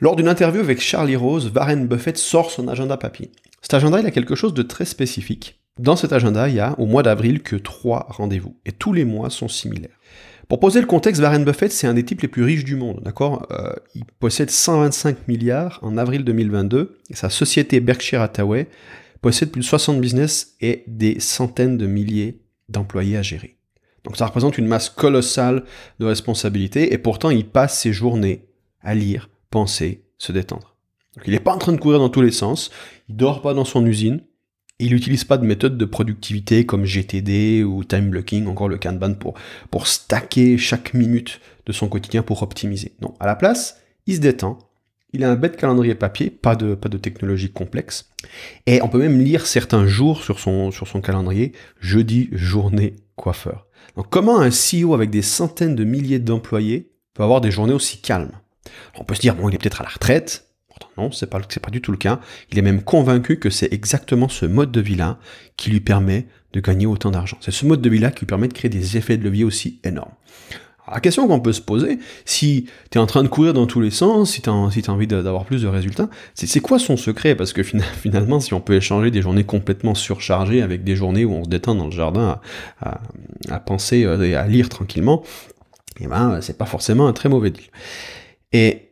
Lors d'une interview avec Charlie Rose, Warren Buffett sort son agenda papier. Cet agenda, il a quelque chose de très spécifique. Dans cet agenda, il y a au mois d'avril que trois rendez-vous, et tous les mois sont similaires. Pour poser le contexte, Warren Buffett, c'est un des types les plus riches du monde, d'accord euh, Il possède 125 milliards en avril 2022, et sa société Berkshire Hathaway possède plus de 60 business et des centaines de milliers d'employés à gérer. Donc ça représente une masse colossale de responsabilités, et pourtant il passe ses journées à lire penser, se détendre. il n'est pas en train de courir dans tous les sens, il dort pas dans son usine, il n'utilise pas de méthode de productivité comme GTD ou time blocking, encore le Kanban, pour, pour stacker chaque minute de son quotidien pour optimiser. Non, à la place, il se détend, il a un bête calendrier papier, pas de, pas de technologie complexe, et on peut même lire certains jours sur son, sur son calendrier, jeudi, journée, coiffeur. Donc comment un CEO avec des centaines de milliers d'employés peut avoir des journées aussi calmes on peut se dire, bon, il est peut-être à la retraite. Pourtant, non, c'est pas, pas du tout le cas. Il est même convaincu que c'est exactement ce mode de vie-là qui lui permet de gagner autant d'argent. C'est ce mode de vie-là qui lui permet de créer des effets de levier aussi énormes. la question qu'on peut se poser, si tu es en train de courir dans tous les sens, si tu as, envie d'avoir plus de résultats, c'est quoi son secret Parce que finalement, si on peut échanger des journées complètement surchargées avec des journées où on se détend dans le jardin à, penser euh, et à lire tranquillement, eh ben, c'est pas forcément un très mauvais deal. Et,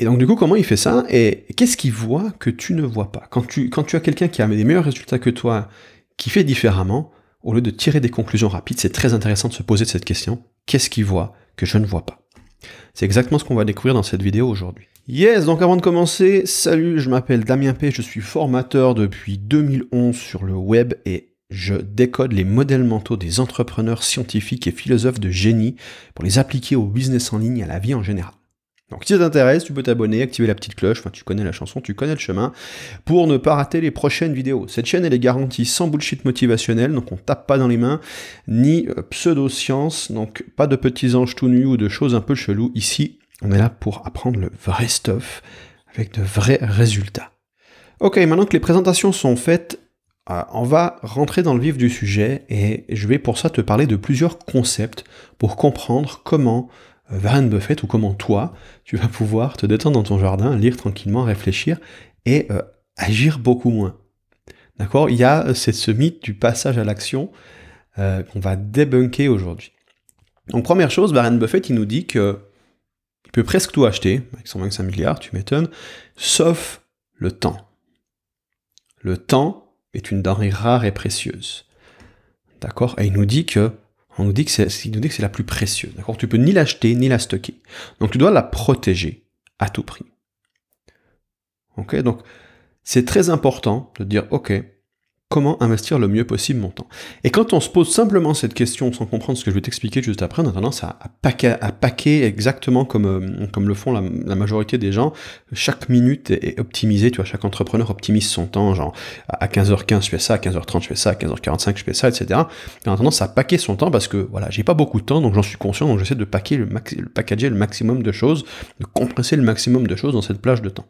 donc du coup, comment il fait ça Et qu'est-ce qu'il voit que tu ne vois pas quand tu, quand tu as quelqu'un qui a des meilleurs résultats que toi, qui fait différemment, au lieu de tirer des conclusions rapides, c'est très intéressant de se poser cette question. Qu'est-ce qu'il voit que je ne vois pas C'est exactement ce qu'on va découvrir dans cette vidéo aujourd'hui. Yes, donc avant de commencer, salut, je m'appelle Damien P, je suis formateur depuis 2011 sur le web et je décode les modèles mentaux des entrepreneurs scientifiques et philosophes de génie pour les appliquer au business en ligne et à la vie en général. Donc si ça t'intéresse, tu peux t'abonner, activer la petite cloche, enfin tu connais la chanson, tu connais le chemin, pour ne pas rater les prochaines vidéos. Cette chaîne, elle est garantie sans bullshit motivationnel, donc on tape pas dans les mains, ni euh, pseudo sciences donc pas de petits anges tout nus ou de choses un peu cheloues. Ici, on est là pour apprendre le vrai stuff, avec de vrais résultats. Ok, maintenant que les présentations sont faites, euh, on va rentrer dans le vif du sujet et je vais pour ça te parler de plusieurs concepts pour comprendre comment Warren Buffett ou comment toi, tu vas pouvoir te détendre dans ton jardin, lire tranquillement, réfléchir et euh, agir beaucoup moins. D'accord Il y a euh, ce mythe du passage à l'action euh, qu'on va débunker aujourd'hui. Donc première chose, Warren Buffett, il nous dit que il peut presque tout acheter, avec 125 milliards, tu m'étonnes, sauf le temps. Le temps est une denrée rare et précieuse. D'accord Et il nous dit que on nous dit que c'est, nous dit que c'est la plus précieuse. D'accord Tu peux ni l'acheter ni la stocker. Donc tu dois la protéger à tout prix. Ok Donc c'est très important de dire ok, comment investir le mieux possible mon temps. Et quand on se pose simplement cette question sans comprendre ce que je vais t'expliquer juste après, on a tendance à, paquet, à exactement comme, euh, comme le font la, majorité des gens. Chaque minute est, optimisée, tu vois, chaque entrepreneur optimise son temps, genre à 15h15 je fais ça, à 15h30 je fais ça, à 15h45 je fais ça, etc. Et on a tendance à paquer son temps parce que voilà, j'ai pas beaucoup de temps, donc j'en suis conscient, donc j'essaie de paquer le, packager le maximum de choses, de compresser le maximum de choses dans cette plage de temps.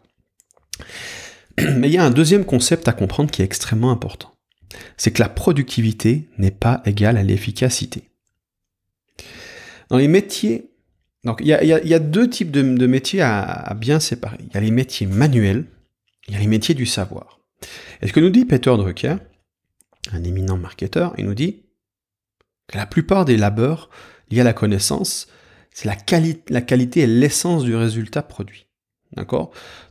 Mais il y a un deuxième concept à comprendre qui est extrêmement important c'est que la productivité n'est pas égale à l'efficacité. Dans les métiers, donc il y, a, deux types de, métiers à, bien séparer. Il y a les métiers manuels, il y a les métiers du savoir. Et ce que nous dit Peter Drucker, un éminent marketeur, il nous dit que la plupart des labeurs liés à la connaissance, c'est la, la qualité et l'essence du résultat produit.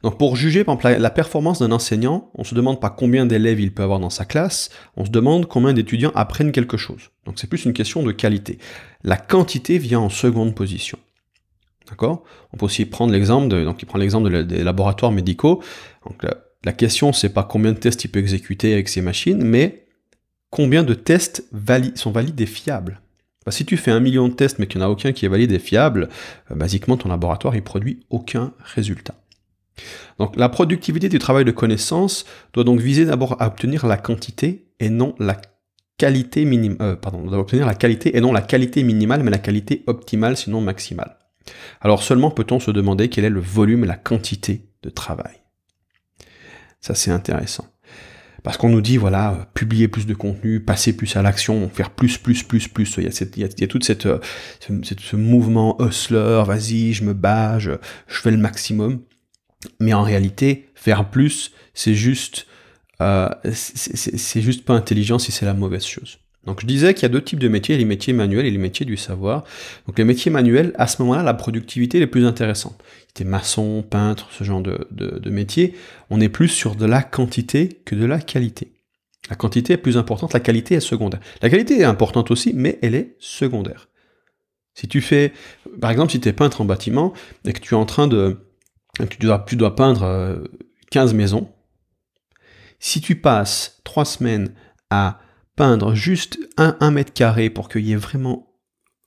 Donc pour juger la, performance d'un enseignant, on ne se demande pas combien d'élèves il peut avoir dans sa classe, on se demande combien d'étudiants apprennent quelque chose. Donc c'est plus une question de qualité. La quantité vient en seconde position. On peut aussi prendre l'exemple il prend l'exemple des laboratoires médicaux. la, question c'est pas combien de tests il peut exécuter avec ses machines, mais combien de tests sont valides et fiables. Bah, si tu fais un million de tests mais qu'il n'y en a aucun qui est valide et fiable, euh, basiquement ton laboratoire ne produit aucun résultat. Donc la productivité du travail de connaissance doit donc viser d'abord à obtenir la quantité et non la qualité minimale, euh, pardon, obtenir la qualité et non la qualité minimale mais la qualité optimale sinon maximale. Alors seulement peut-on se demander quel est le volume et la quantité de travail. Ça c'est intéressant. Parce qu'on nous dit, voilà, publier plus de contenu, passer plus à l'action, faire plus, plus, plus, plus. Il y a, cette, tout euh, cette, ce, mouvement hustler, vas-y, je me bats, je, fais le maximum. Mais en réalité, faire plus, c'est juste, euh, c'est juste pas intelligent si c'est la mauvaise chose. Donc je disais qu'il y a deux types de métiers, les métiers manuels et les métiers du savoir. Donc les métiers manuels, à ce moment-là, la productivité est la plus intéressante. es maçon, peintre, ce genre de, métier. On est plus sur de la quantité que de la qualité. La quantité est plus importante, la qualité est secondaire. La qualité est importante aussi, mais elle est secondaire. Si tu fais, par exemple, si tu es peintre en bâtiment et que tu es en train de, tu dois, tu dois peindre 15 euh, maisons, si tu passes 3 semaines à peindre juste un, mètre carré pour qu'il n'y ait vraiment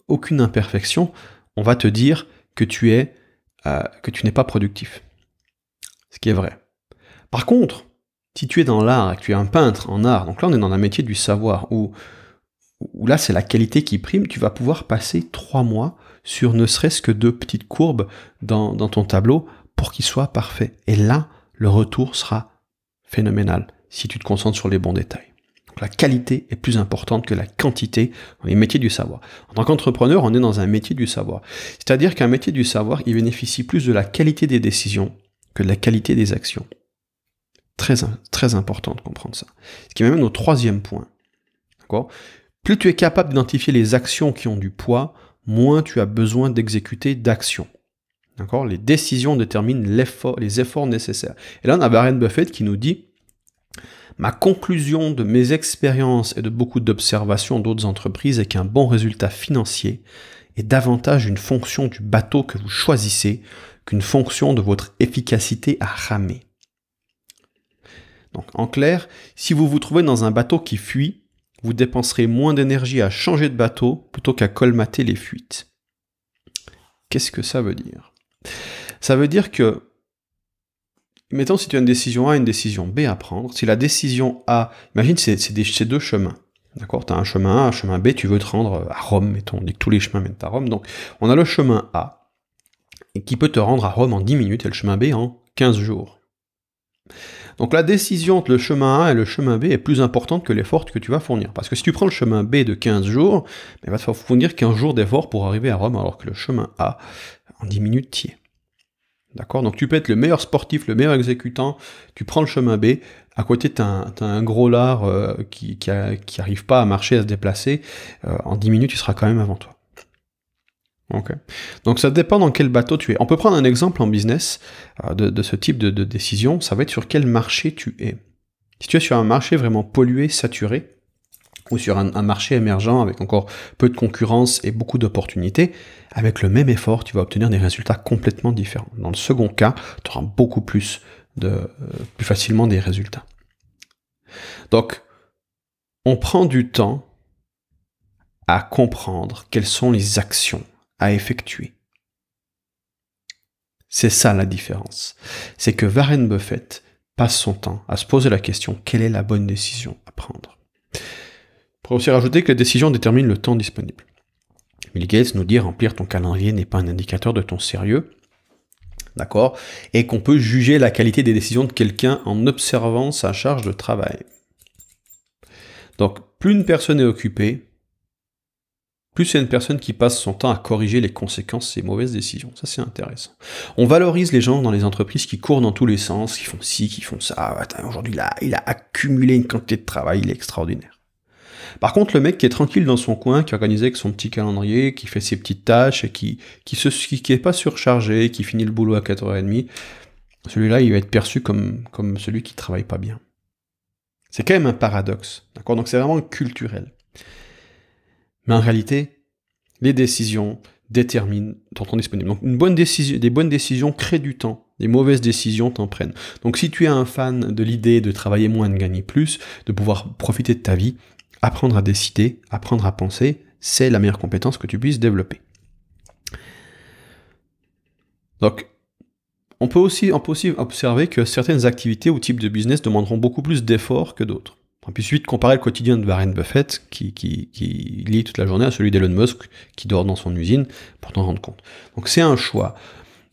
aucune imperfection, on va te dire que tu es euh, que tu n'es pas productif. Ce qui est vrai. Par contre, si tu es dans l'art et que tu es un peintre en art, donc là on est dans un métier du savoir où, où là c'est la qualité qui prime, tu vas pouvoir passer trois mois sur ne serait-ce que deux petites courbes dans, dans ton tableau pour qu'il soit parfait. Et là, le retour sera phénoménal si tu te concentres sur les bons détails. La qualité est plus importante que la quantité dans les métiers du savoir. En tant qu'entrepreneur, on est dans un métier du savoir. C'est-à-dire qu'un métier du savoir, il bénéficie plus de la qualité des décisions que de la qualité des actions. Très, très important de comprendre ça. Ce qui m'amène au troisième point. D'accord Plus tu es capable d'identifier les actions qui ont du poids, moins tu as besoin d'exécuter d'actions. D'accord Les décisions déterminent les efforts nécessaires. Et là, on a Warren Buffett qui nous dit Ma conclusion de mes expériences et de beaucoup d'observations d'autres entreprises est qu'un bon résultat financier est davantage une fonction du bateau que vous choisissez qu'une fonction de votre efficacité à ramer. Donc en clair, si vous vous trouvez dans un bateau qui fuit, vous dépenserez moins d'énergie à changer de bateau plutôt qu'à colmater les fuites. Qu'est-ce que ça veut dire Ça veut dire que Mettons si tu as une décision A et une décision B à prendre. Si la décision A, imagine c'est deux chemins. D'accord Tu as un chemin A, un chemin B, tu veux te rendre à Rome, mettons, on dit que tous les chemins mènent à Rome. Donc on a le chemin A qui peut te rendre à Rome en 10 minutes et le chemin B en 15 jours. Donc la décision entre le chemin A et le chemin B est plus importante que l'effort que tu vas fournir. Parce que si tu prends le chemin B de 15 jours, ben, il va te fournir 15 jours d'effort pour arriver à Rome, alors que le chemin A, en 10 minutes, tient. D'accord Donc tu peux être le meilleur sportif, le meilleur exécutant, tu prends le chemin B, à côté tu as, un gros lard euh, qui n'arrive pas à marcher, à se déplacer, euh, en 10 minutes il sera quand même avant toi. Donc ça dépend dans quel bateau tu es. On peut prendre un exemple en business euh, de, ce type de décision, ça va être sur quel marché tu es. Si tu es sur un marché vraiment pollué, saturé, ou sur un, marché émergent avec encore peu de concurrence et beaucoup d'opportunités, avec le même effort, tu vas obtenir des résultats complètement différents. Dans le second cas, tu auras beaucoup plus de, euh, plus facilement des résultats. Donc, on prend du temps à comprendre quelles sont les actions à effectuer. C'est ça la différence. C'est que Warren Buffett passe son temps à se poser la question quelle est la bonne décision à prendre pourrait aussi rajouter que la décision détermine le temps disponible. Bill Gates nous dit remplir ton calendrier n'est pas un indicateur de ton sérieux, d'accord Et qu'on peut juger la qualité des décisions de quelqu'un en observant sa charge de travail. Donc, plus une personne est occupée, plus c'est une personne qui passe son temps à corriger les conséquences de ses mauvaises décisions. Ça, c'est intéressant. On valorise les gens dans les entreprises qui courent dans tous les sens, qui font ci, qui font ça. Ah, aujourd'hui, il a, il a accumulé une quantité de travail, il est extraordinaire. Par contre, le mec qui est tranquille dans son coin, qui organise avec son petit calendrier, qui fait ses petites tâches et qui qui est pas surchargé, qui finit le boulot à 4h30, celui-là, il va être perçu comme celui qui travaille pas bien. C'est quand même un paradoxe, d'accord Donc c'est vraiment culturel. Mais en réalité, les décisions déterminent ton temps disponible. Donc une bonne décision, des bonnes décisions créent du temps. Des mauvaises décisions t'en prennent. Donc si tu es un fan de l'idée de travailler moins, de gagner plus, de pouvoir profiter de ta vie, apprendre à décider, apprendre à penser, c'est la meilleure compétence que tu puisses développer. Donc, on peut aussi, observer que certaines activités ou types de business demanderont beaucoup plus d'efforts que d'autres. On peut ensuite comparer le quotidien de Warren Buffett, qui, qui, lit toute la journée, à celui d'Elon Musk, qui dort dans son usine, pour t'en rendre compte. Donc c'est un choix.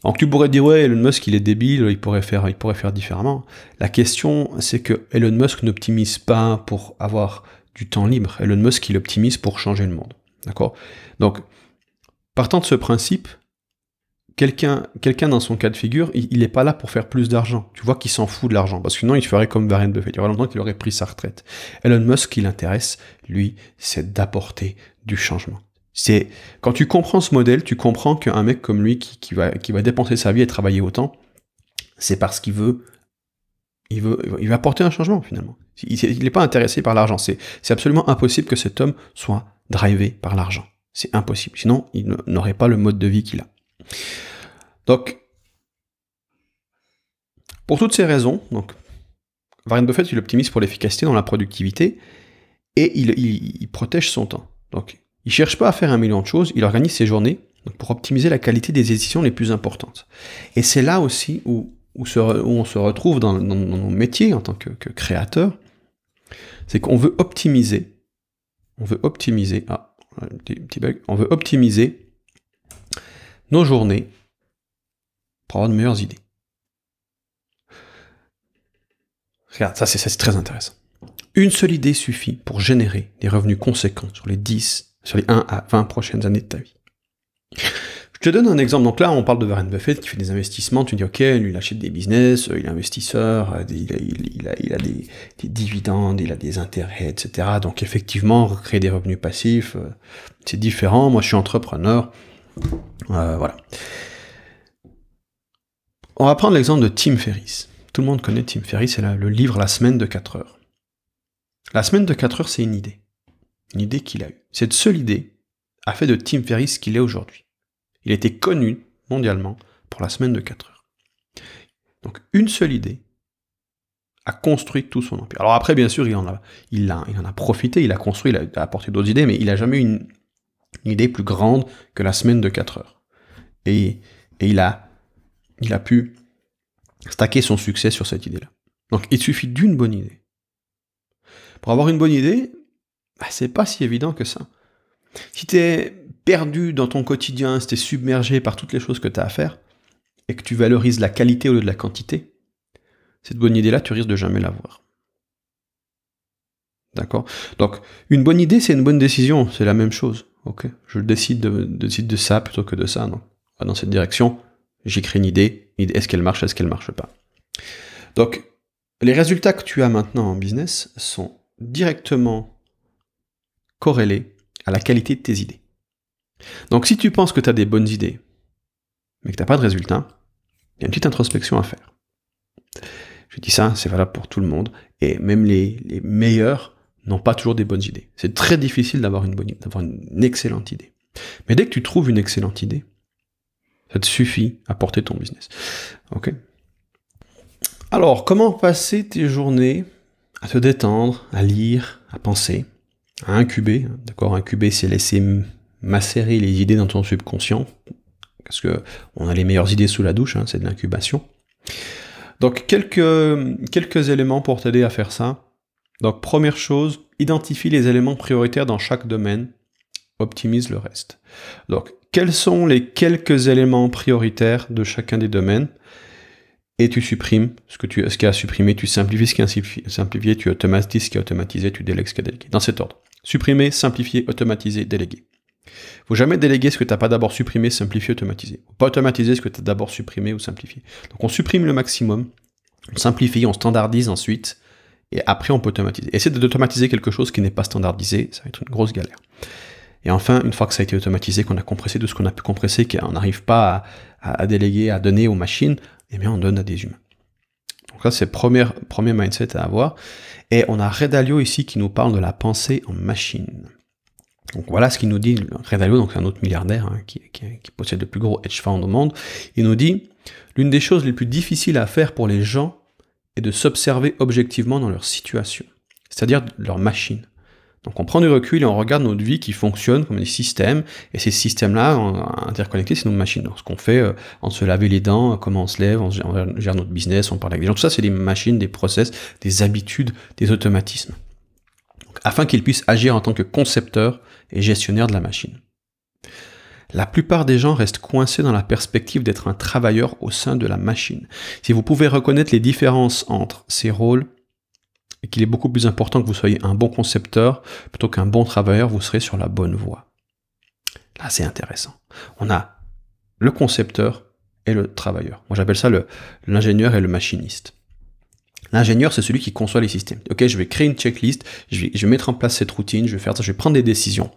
Donc tu pourrais dire, ouais, Elon Musk, il est débile, il pourrait faire, il pourrait faire différemment. La question, c'est que Elon Musk n'optimise pas pour avoir du temps libre. Elon Musk, il optimise pour changer le monde. D'accord Donc, partant de ce principe, quelqu'un quelqu'un dans son cas de figure, il n'est pas là pour faire plus d'argent. Tu vois qu'il s'en fout de l'argent, parce que sinon il ferait comme Warren Buffett. Il y aurait longtemps qu'il aurait pris sa retraite. Elon Musk, qui l'intéresse, lui, c'est d'apporter du changement. C'est quand tu comprends ce modèle, tu comprends qu'un mec comme lui qui, va qui va dépenser sa vie et travailler autant, c'est parce qu'il veut il veut il veut apporter un changement finalement. Il n'est pas intéressé par l'argent. C'est absolument impossible que cet homme soit drivé par l'argent. C'est impossible. Sinon, il n'aurait pas le mode de vie qu'il a. Donc, pour toutes ces raisons, donc, Warren Buffett, il optimise pour l'efficacité dans la productivité et il, protège son temps. Donc, il cherche pas à faire un million de choses, il organise ses journées pour optimiser la qualité des éditions les plus importantes. Et c'est là aussi où, on se retrouve dans, nos métiers en tant que, que créateur, c'est qu'on veut optimiser, on veut optimiser, ah, on veut optimiser nos journées pour avoir de meilleures idées. Regarde, ça c'est très intéressant. Une seule idée suffit pour générer des revenus conséquents sur les 10, sur les 1 à 20 prochaines années de ta vie te donne un exemple. Donc là, on parle de Warren Buffett qui fait des investissements. Tu dis, OK, lui, il achète des business, euh, il est investisseur, euh, il a, des, dividendes, il a des intérêts, etc. Donc effectivement, créer des revenus passifs, euh, c'est différent. Moi, je suis entrepreneur. voilà. On va prendre l'exemple de Tim Ferriss. Tout le monde connaît Tim Ferriss, c'est le livre La semaine de 4 heures. La semaine de 4 heures, c'est une idée. Une idée qu'il a eue. Cette seule idée a fait de Tim Ferriss ce qu'il est aujourd'hui. Il était connu mondialement pour la semaine de 4 heures. Donc une seule idée a construit tout son empire. Alors après, bien sûr, il en a, il en a profité, il a construit, il a apporté d'autres idées, mais il n'a jamais eu une, idée plus grande que la semaine de 4 heures. Et, il, a, il a pu stacker son succès sur cette idée-là. Donc il suffit d'une bonne idée. Pour avoir une bonne idée, bah, c'est pas si évident que ça. Si tu perdu dans ton quotidien, si tu submergé par toutes les choses que tu as à faire, et que tu valorises la qualité au lieu de la quantité, cette bonne idée-là, tu risques de jamais l'avoir. D'accord Donc, une bonne idée, c'est une bonne décision, c'est la même chose. Ok Je décide de, de ça plutôt que de ça, non dans cette direction, j'écris une idée, est-ce qu'elle marche, est-ce qu'elle marche pas Donc, les résultats que tu as maintenant en business sont directement corrélés à la qualité de tes idées. Donc si tu penses que tu as des bonnes idées, mais que tu n'as pas de résultat, il y a une petite introspection à faire. Je dis ça, c'est valable pour tout le monde, et même les, meilleurs n'ont pas toujours des bonnes idées. C'est très difficile d'avoir une, bonne, d'avoir une excellente idée. Mais dès que tu trouves une excellente idée, ça te suffit à porter ton business. Ok Alors, comment passer tes journées à te détendre, à lire, à penser, à incuber hein, D'accord, incuber, c'est laisser macérer les idées dans ton subconscient, parce que on a les meilleures idées sous la douche, hein, c'est de l'incubation. Donc quelques, quelques éléments pour t'aider à faire ça. Donc première chose, identifie les éléments prioritaires dans chaque domaine, optimise le reste. Donc quels sont les quelques éléments prioritaires de chacun des domaines et tu supprimes ce, que tu, ce qui a supprimé, tu simplifies ce qui a simplifié, tu automatises ce qui est automatisé, tu délègues ce qui est délégué. Dans cet ordre. Supprimer, simplifier, automatiser, déléguer. Faut jamais déléguer ce que tu n'as pas d'abord supprimé, simplifié, automatisé. Faut pas automatiser ce que tu as d'abord supprimé ou simplifié. Donc on supprime le maximum, on simplifie, on standardise ensuite, et après on peut automatiser. Essayer d'automatiser quelque chose qui n'est pas standardisé, ça va être une grosse galère. Et enfin, une fois que ça a été automatisé, qu'on a compressé tout ce qu'on a pu compresser, qu'on n'arrive pas à, déléguer, à donner aux machines, eh bien on donne à des humains. Donc là, c'est le premier mindset à avoir. Et on a Redalio ici qui nous parle de la pensée en machine. Donc voilà ce qu'il nous dit Ray Dalio, donc un autre milliardaire hein, qui, possède le plus gros hedge fund au monde. Il nous dit l'une des choses les plus difficiles à faire pour les gens est de s'observer objectivement dans leur situation, c'est-à-dire leur machine. Donc on prend du recul et on regarde notre vie qui fonctionne comme des systèmes, et ces systèmes-là interconnectés, c'est nos machines. Donc ce qu'on fait, on euh, se laver les dents, euh, comment on se lève, on gère, notre business, on parle avec des gens, tout ça c'est des machines, des process, des habitudes, des automatismes. afin qu'ils puissent agir en tant que concepteurs et gestionnaire de la machine. La plupart des gens restent coincés dans la perspective d'être un travailleur au sein de la machine. Si vous pouvez reconnaître les différences entre ces rôles, et qu'il est beaucoup plus important que vous soyez un bon concepteur plutôt qu'un bon travailleur, vous serez sur la bonne voie. Là, c'est intéressant. On a le concepteur et le travailleur. Moi, j'appelle ça l'ingénieur et le machiniste. L'ingénieur, c'est celui qui conçoit les systèmes. Ok, je vais créer une checklist, je vais, je vais mettre en place cette routine, je vais faire ça, je vais prendre des décisions.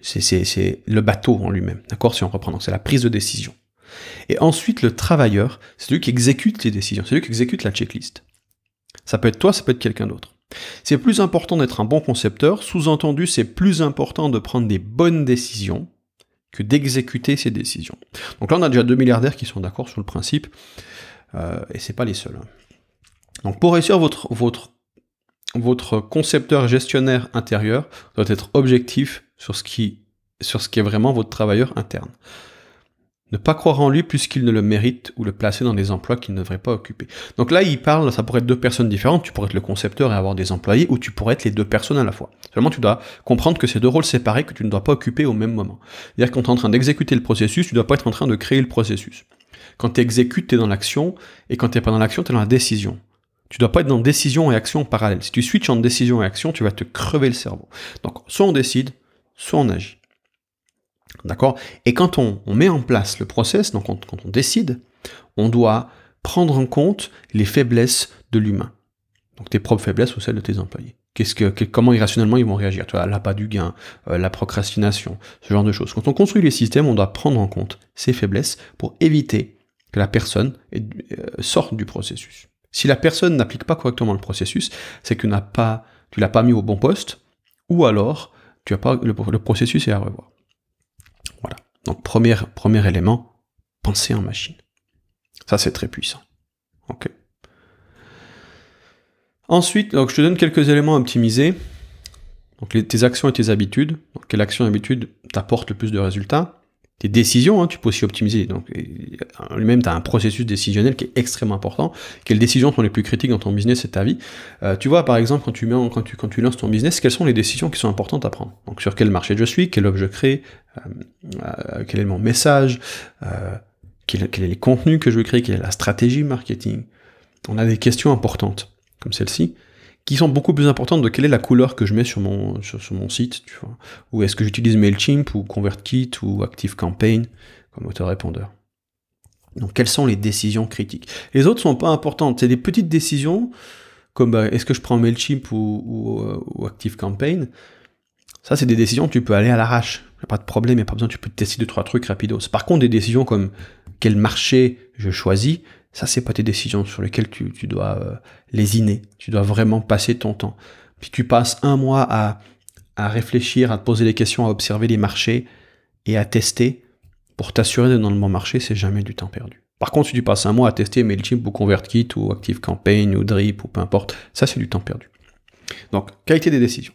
C'est le bateau en lui-même, d'accord Si on reprend, c'est la prise de décision. Et ensuite, le travailleur, c'est celui qui exécute les décisions, c'est celui qui exécute la checklist. Ça peut être toi, ça peut être quelqu'un d'autre. C'est plus important d'être un bon concepteur, sous-entendu, c'est plus important de prendre des bonnes décisions que d'exécuter ces décisions. Donc là, on a déjà deux milliardaires qui sont d'accord sur le principe, euh, et c'est pas les seuls. Hein. Donc pour réussir votre, concepteur gestionnaire intérieur doit être objectif sur ce qui, est vraiment votre travailleur interne. Ne pas croire en lui puisqu'il ne le mérite ou le placer dans des emplois qu'il ne devrait pas occuper. Donc là, il parle, ça pourrait être deux personnes différentes. Tu pourrais être le concepteur et avoir des employés ou tu pourrais être les deux personnes à la fois. Seulement, tu dois comprendre que c'est deux rôles séparés que tu ne dois pas occuper au même moment. C'est-à-dire quand tu es en train d'exécuter le processus, tu ne dois pas être en train de créer le processus. Quand tu exécutes, tu es dans l'action et quand tu n'es pas dans l'action, tu es dans la décision. Tu dois pas être dans décision et action parallèle. Si tu switches entre décision et action, tu vas te crever le cerveau. Donc, soit on décide, soit on agit. D'accord Et quand on, met en place le process, donc quand on décide, on doit prendre en compte les faiblesses de l'humain. Donc tes propres faiblesses ou celles de tes employés. quest comment irrationnellement ils vont réagir Tu vois, l'appât du gain, euh, la procrastination, ce genre de choses. Quand on construit les systèmes, on doit prendre en compte ces faiblesses pour éviter que la personne euh, sorte du processus. Si la personne n'applique pas correctement le processus, c'est que pas, tu l'as pas mis au bon poste, ou alors tu as pas, le, processus est à revoir. Voilà. Donc premier, premier élément, penser en machine. Ça c'est très puissant. Ensuite, donc je te donne quelques éléments à optimiser. Donc tes actions et tes habitudes. quelle action et habitude t'apporte le plus de résultats tes décisions, hein, tu peux aussi optimiser. Donc, lui-même, tu as un processus décisionnel qui est extrêmement important. Quelles décisions sont les plus critiques dans ton business et ta vie euh, Tu vois, par exemple, quand tu, mets quand, tu, quand tu lances ton business, quelles sont les décisions qui sont importantes à prendre Donc, sur quel marché je suis, quel objet je crée, euh, euh, quel est mon message, quels quel est les contenus que je veux créer, quelle est la stratégie marketing. On a des questions importantes, comme celle-ci, qui sont beaucoup plus importantes de quelle est la couleur que je mets sur mon, sur, mon site, tu vois. Ou est-ce que j'utilise MailChimp ou ConvertKit ou ActiveCampaign comme autorépondeur. Donc quelles sont les décisions critiques Les autres sont pas importantes, c'est des petites décisions comme bah, est-ce que je prends Mailchimp euh, ou, ActiveCampaign. Ça, c'est des décisions, tu peux aller à l'arrache, a pas de problème, il n'y a pas besoin, tu peux tester deux, trois trucs rapidos. Par contre, des décisions comme quel marché je choisis, ça, c'est pas tes décisions sur lesquelles tu, dois euh, lésiner. Tu dois vraiment passer ton temps. Puis tu passes un mois à, à réfléchir, à te poser des questions, à observer les marchés et à tester pour t'assurer d'être dans le bon marché, c'est jamais du temps perdu. Par contre, si tu passes un mois à tester MailChimp ou ConvertKit ou ActiveCampaign ou Drip ou peu importe, ça c'est du temps perdu. Donc, qualité des décisions.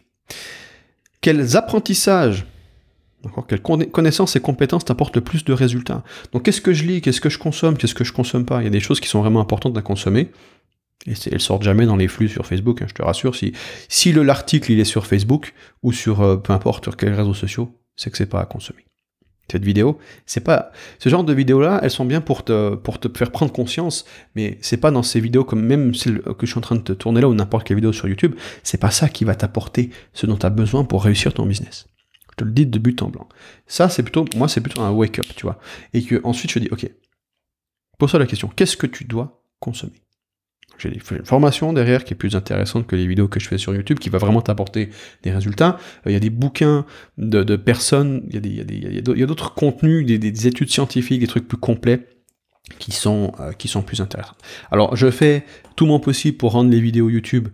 Quels apprentissages quelles connaissances et compétences t'apportent le plus de résultats Donc qu'est-ce que je lis, qu'est-ce que je consomme, qu'est-ce que je consomme pas Il y a des choses qui sont vraiment importantes à consommer. Et elles sortent jamais dans les flux sur Facebook, hein, je te rassure. Si, si l'article il est sur Facebook ou sur euh, peu importe sur quels réseaux sociaux, c'est que c'est pas à consommer. Cette vidéo, c'est pas ce genre de vidéos là, elles sont bien pour te pour te faire prendre conscience, mais c'est pas dans ces vidéos comme même celle que je suis en train de te tourner là ou n'importe quelle vidéo sur YouTube, c'est pas ça qui va t'apporter ce dont tu as besoin pour réussir ton business te le dis de but en blanc. Ça, c'est plutôt, moi, c'est plutôt un wake-up, tu vois. Et que ensuite, je dis, ok, pose-toi la question, qu'est-ce que tu dois consommer J'ai une formation derrière qui est plus intéressante que les vidéos que je fais sur YouTube, qui va vraiment t'apporter des résultats. Euh, il y a des bouquins de, personnes, il y a d'autres contenus, des, études scientifiques, des trucs plus complets qui sont, euh, qui sont plus intéressants. Alors, je fais tout mon possible pour rendre les vidéos YouTube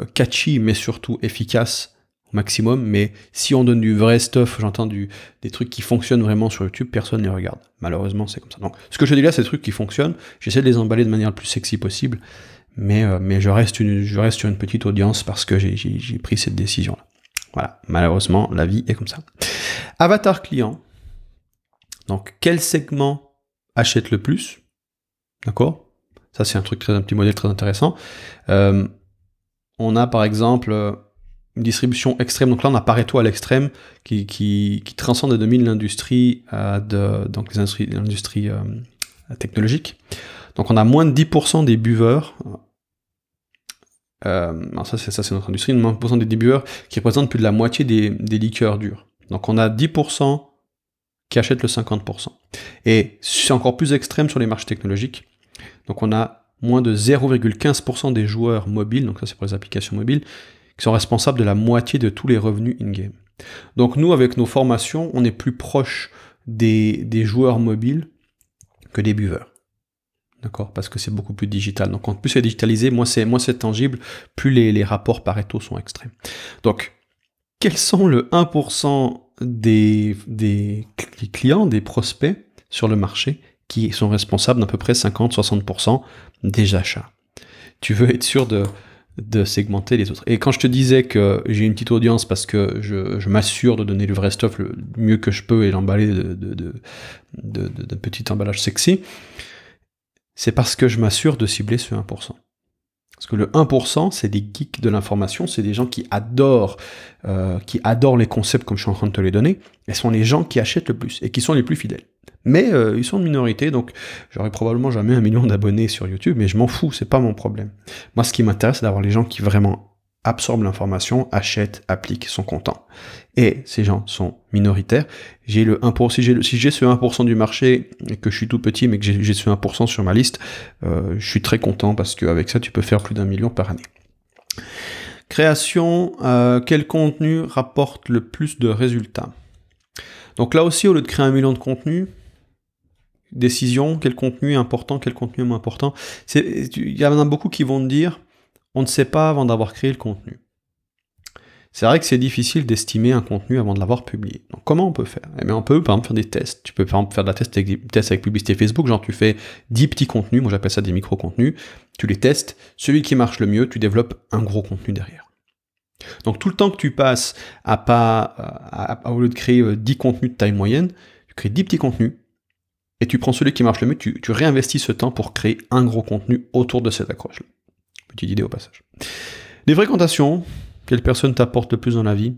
euh, catchy, mais surtout efficaces maximum, mais si on donne du vrai stuff, j'entends des trucs qui fonctionnent vraiment sur YouTube, personne ne les regarde. Malheureusement, c'est comme ça. Donc, ce que je dis là, c'est des trucs qui fonctionnent. J'essaie de les emballer de manière le plus sexy possible, mais, euh, mais je, reste je reste sur une petite audience parce que j'ai pris cette décision-là. Voilà, malheureusement, la vie est comme ça. Avatar client. Donc, quel segment achète le plus D'accord Ça, c'est un truc très, un petit modèle très intéressant. Euh, on a par exemple euh, une distribution extrême. Donc là, on a Pareto à l'extrême qui, transcende et domine l'industrie euh, donc euh, technologique. Donc on a moins de 10% des buveurs. Euh, ça, c'est, ça, c'est notre industrie, moins de 10% des buveurs qui représentent plus de la moitié des, liqueurs dures. Donc on a 10% qui achètent le 50%. Et c'est encore plus extrême sur les marchés technologiques. Donc on a moins de 0,15% des joueurs mobiles, donc ça c'est pour les applications mobiles, sont responsables de la moitié de tous les revenus in-game. Donc nous, avec nos formations, on est plus proche des, joueurs mobiles que des buveurs. D'accord Parce que c'est beaucoup plus digital. Donc, quand plus c'est digitalisé, moins c'est, moins c'est tangible, plus les, les rapports Pareto sont extrêmes. Donc, quels sont le 1% des, des clients, des prospects sur le marché qui sont responsables d'à peu près 50-60% des achats Tu veux être sûr de, de segmenter les autres. Et quand je te disais que j'ai une petite audience parce que je, je m'assure de donner le vrai stuff le mieux que je peux et l'emballer de, de, de, petit emballage sexy, c'est parce que je m'assure de cibler ce 1%. Parce que le 1%, c'est des geeks de l'information, c'est des gens qui adorent, euh, qui adorent les concepts comme je suis en train de te les donner, et sont les gens qui achètent le plus et qui sont les plus fidèles. Mais euh, ils sont de minorité, donc j'aurai probablement jamais un million d'abonnés sur YouTube, mais je m'en fous, c'est pas mon problème. Moi, ce qui m'intéresse, c'est d'avoir les gens qui vraiment absorbent l'information, achètent, appliquent, sont contents. Et ces gens sont minoritaires. J'ai le 1%, si j'ai, si ce 1% du marché et que je suis tout petit, mais que j'ai, j'ai ce 1% sur ma liste, euh, je suis très content parce qu'avec ça, tu peux faire plus d'un million par année. Création, euh, quel contenu rapporte le plus de résultats Donc là aussi, au lieu de créer un million de contenus, décision, quel contenu est important, quel contenu est moins important. Il y en a beaucoup qui vont te dire, on ne sait pas avant d'avoir créé le contenu. C'est vrai que c'est difficile d'estimer un contenu avant de l'avoir publié. Donc comment on peut faire Eh on peut par exemple faire des tests. Tu peux par exemple faire de la test avec, publicité Facebook, genre tu fais 10 petits contenus, moi j'appelle ça des micro-contenus, tu les tests, celui qui marche le mieux, tu développes un gros contenu derrière. Donc tout le temps que tu passes à pas, au lieu de créer 10 euh, contenus de taille moyenne, tu crées 10 petits contenus, et tu prends celui qui marche le mieux, tu, réinvestis ce temps pour créer un gros contenu autour de cette accroche-là. Petite idée au passage. Les fréquentations, quelle personne t'apporte le plus dans la vie,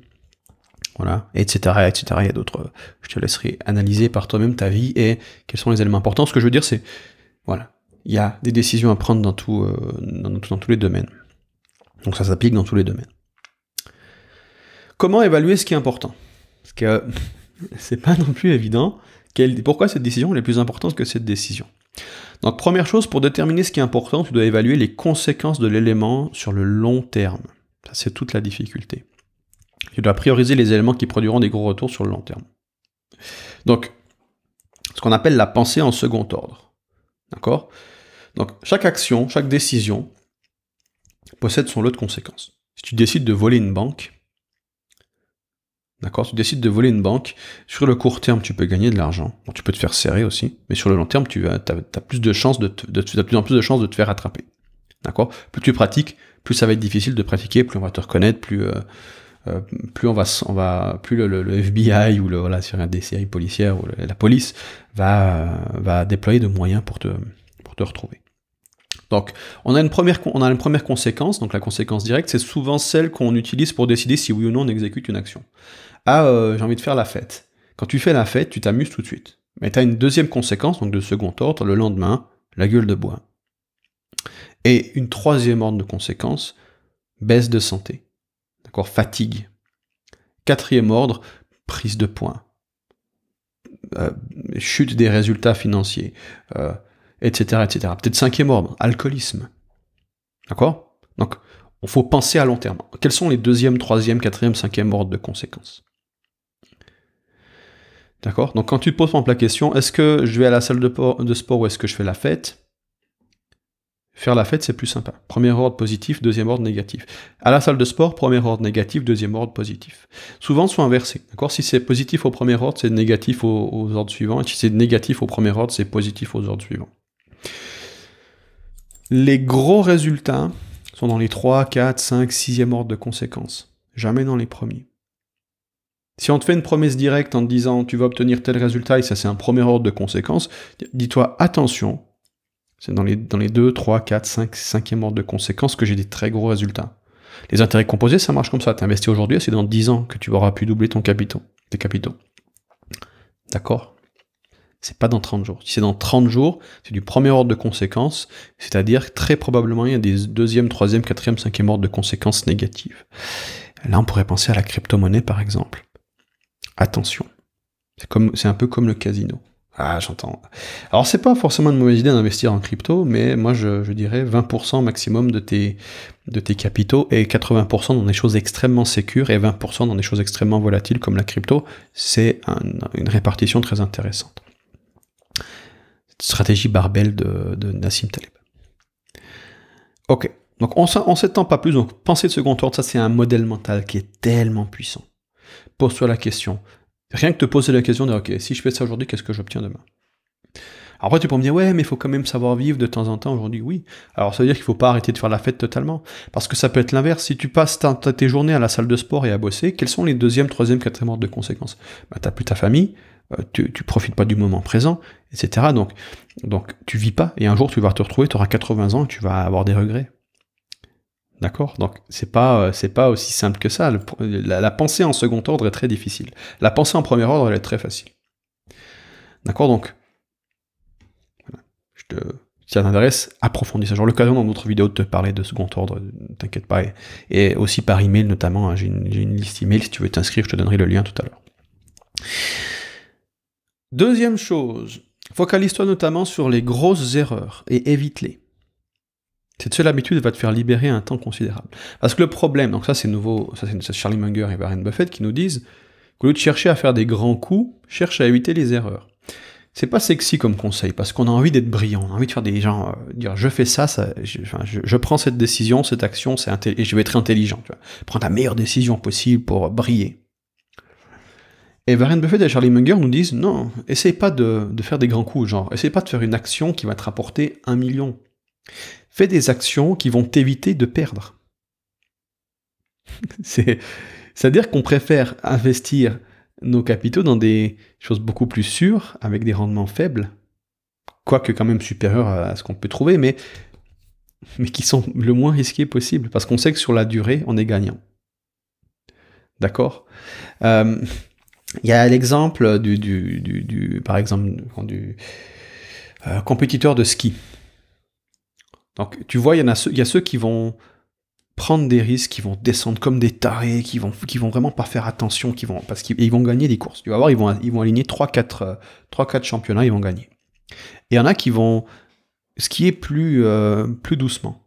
voilà, etc., etc. Il y a d'autres. Je te laisserai analyser par toi-même ta vie et quels sont les éléments importants. Ce que je veux dire, c'est voilà, il y a des décisions à prendre dans tout, euh, dans, tous les domaines. Donc ça s'applique dans tous les domaines. Comment évaluer ce qui est important Parce que c'est pas non plus évident pourquoi cette décision est plus importante que cette décision Donc première chose, pour déterminer ce qui est important, tu dois évaluer les conséquences de l'élément sur le long terme. Ça, c'est toute la difficulté. Tu dois prioriser les éléments qui produiront des gros retours sur le long terme. Donc, ce qu'on appelle la pensée en second ordre. D'accord Donc, chaque action, chaque décision possède son lot de conséquences. Si tu décides de voler une banque, tu décides de voler une banque. Sur le court terme, tu peux gagner de l'argent. tu peux te faire serrer aussi. Mais sur le long terme, tu as, plus de chances de, te, plus en plus de chances de te faire attraper. D'accord Plus tu pratiques, plus ça va être difficile de pratiquer, plus on va te reconnaître, plus, euh, euh, plus on va, on va, plus le, FBI ou le, voilà, sur DCI ou la police va, va déployer de moyens pour te, te retrouver. Donc, on a, une première, on a une première conséquence, donc la conséquence directe, c'est souvent celle qu'on utilise pour décider si oui ou non on exécute une action. Ah, euh, j'ai envie de faire la fête. Quand tu fais la fête, tu t'amuses tout de suite. Mais tu as une deuxième conséquence, donc de second ordre, le lendemain, la gueule de bois. Et une troisième ordre de conséquence, baisse de santé. D'accord Fatigue. Quatrième ordre, prise de poids. Euh, chute des résultats financiers. etc. Euh, etc. Peut-être cinquième ordre, alcoolisme. D'accord Donc, il faut penser à long terme. Quels sont les deuxièmes, troisièmes, quatrièmes, cinquièmes ordres de conséquences D'accord Donc quand tu te poses la question, est-ce que je vais à la salle de, sport ou est-ce que je fais la fête Faire la fête, c'est plus sympa. Premier ordre positif, deuxième ordre négatif. À la salle de sport, premier ordre négatif, deuxième ordre positif. Souvent, sont inversés. D'accord Si c'est positif au premier ordre, c'est négatif aux, ordres suivants. Et si c'est négatif au premier ordre, c'est positif aux ordres suivants. Les gros résultats sont dans les 3, 4, 5, 6e ordre de conséquences. Jamais dans les premiers. Si on te fait une promesse directe en te disant tu vas obtenir tel résultat et ça c'est un premier ordre de conséquence, dis-toi attention, c'est dans les, dans les quatre, 3, 4, 5, ordre de conséquence que j'ai des très gros résultats. Les intérêts composés, ça marche comme ça. Tu investi aujourd'hui, c'est dans dix ans que tu auras pu doubler ton capitaux, tes capitaux. D'accord C'est pas dans 30 jours. Si c'est dans 30 jours, c'est du premier ordre de conséquence, c'est-à-dire très probablement il y a des deuxième, troisième, quatrième, cinquième ordre de conséquences négatives. Là, on pourrait penser à la crypto-monnaie par exemple. Attention. C'est comme, c'est un peu comme le casino. Ah, j'entends. Alors, c'est pas forcément une mauvaise idée d'investir en crypto, mais moi, je, dirais 20% maximum de tes, de tes capitaux et 80% dans des choses extrêmement sécures et 20% dans des choses extrêmement volatiles comme la crypto. C'est une répartition très intéressante. Stratégie barbel de, Nassim Taleb. Ok. Donc, on ne s'étend pas plus. Donc, penser de second ordre, ça, c'est un modèle mental qui est tellement puissant. Pose-toi la question. Rien que te poser la question de OK, si je fais ça aujourd'hui, qu'est-ce que j'obtiens demain après, tu peux me dire, ouais, mais il faut quand même savoir vivre de temps en temps aujourd'hui, oui. Alors ça veut dire qu'il ne faut pas arrêter de faire la fête totalement. Parce que ça peut être l'inverse. Si tu passes tes journées à la salle de sport et à bosser, quelles sont les deuxièmes, troisième, quatrième ordres de conséquences bah, Tu n'as plus ta famille, euh, tu, ne profites pas du moment présent, etc. Donc, donc tu vis pas. Et un jour, tu vas te retrouver, tu auras 80 ans et tu vas avoir des regrets. D'accord Donc, c'est pas, euh, pas aussi simple que ça. la, pensée en second ordre est très difficile. La pensée en premier ordre, elle est très facile. D'accord Donc, si ça t'intéresse, approfondis ça. J'aurai l'occasion dans d'autres vidéos de te parler de second ordre, t'inquiète pas. Et, aussi par email notamment, hein. j'ai une, liste email, si tu veux t'inscrire, je te donnerai le lien tout à l'heure. Deuxième chose, focalise-toi notamment sur les grosses erreurs et évite-les. Cette seule habitude va te faire libérer un temps considérable. Parce que le problème, donc ça c'est nouveau, ça c'est Charlie Munger et Warren Buffett qui nous disent qu'au lieu de chercher à faire des grands coups, cherche à éviter les erreurs. C'est pas sexy comme conseil, parce qu'on a envie d'être brillant, on a envie de faire des gens, euh, dire je fais ça, je, prends cette décision, cette action, et je vais être intelligent, tu prendre la meilleure décision possible pour briller. Et Warren Buffett et Charlie Munger nous disent non, essaye pas de, de faire des grands coups, genre, essaye pas de faire une action qui va te rapporter un million fais des actions qui vont t'éviter de perdre. C'est-à-dire qu'on préfère investir nos capitaux dans des choses beaucoup plus sûres, avec des rendements faibles, quoique quand même supérieurs à ce qu'on peut trouver, mais, mais qui sont le moins risqués possible, parce qu'on sait que sur la durée, on est gagnant. D'accord euh, Il y a l'exemple du, par exemple, du euh, compétiteur de ski. Donc, tu vois, il y, a ceux, y ceux qui vont prendre des risques, qui vont descendre comme des tarés, qui vont, qui vont vraiment pas faire attention, qui vont, parce qu'ils vont gagner des courses. Tu vas voir, ils vont, ils vont aligner 3-4 euh, championnats, ils vont gagner. Et il y en a qui vont skier plus, euh, plus doucement,